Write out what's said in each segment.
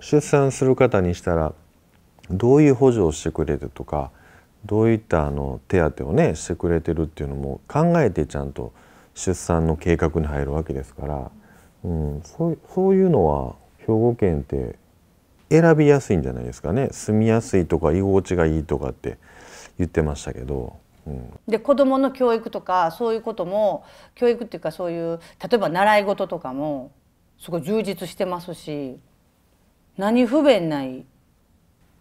出産する方にしたらどういう補助をしてくれてとかどういったあの手当をねしてくれてるっていうのも考えてちゃんと出産の計画に入るわけですから、うん、そうそういうのは兵庫県って選びやすいんじゃないですかね住みやすいとか居心地がいいとかって言ってましたけど。うん、で子どもの教育とかそういうことも教育っていうかそういう例えば習い事とかもすごい充実してますし何不便ない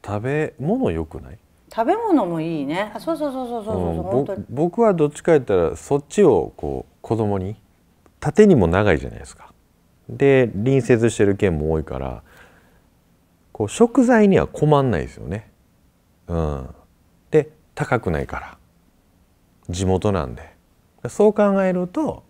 食べ物よくない食べ物もいいねあそうそうそうそうそうそう、うん、僕はどっちか言ったらそっちをこう子供に縦にも長いじゃないですかで隣接してる県も多いからこう食材には困んないですよねうんで高くないから地元なんでそう考えると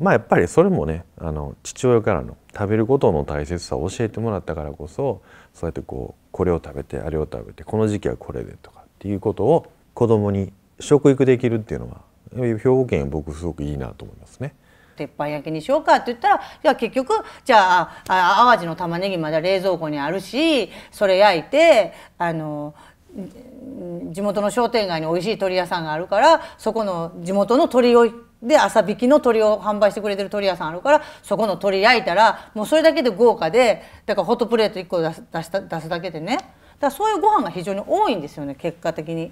まあやっぱりそれもねあの父親からの食べることの大切さを教えてもらったからこそそうやってこうこれを食べてあれを食べてこの時期はこれでとかっていうことを子供に食育できるっていうのは兵庫県僕すごくいいなと思いますね。鉄板焼きにしようかって言ったらじゃ結局じゃああ淡路の玉ねぎまだ冷蔵庫にあるしそれ焼いてあの地元の商店街に美味しい鳥屋さんがあるからそこの地元の鳥をで朝引きの鳥を販売してくれてる鳥屋さんあるからそこの鳥焼いたらもうそれだけで豪華でだからホットプレート1個出す出した出すだけでねだからそういうご飯が非常に多いんですよね結果的に。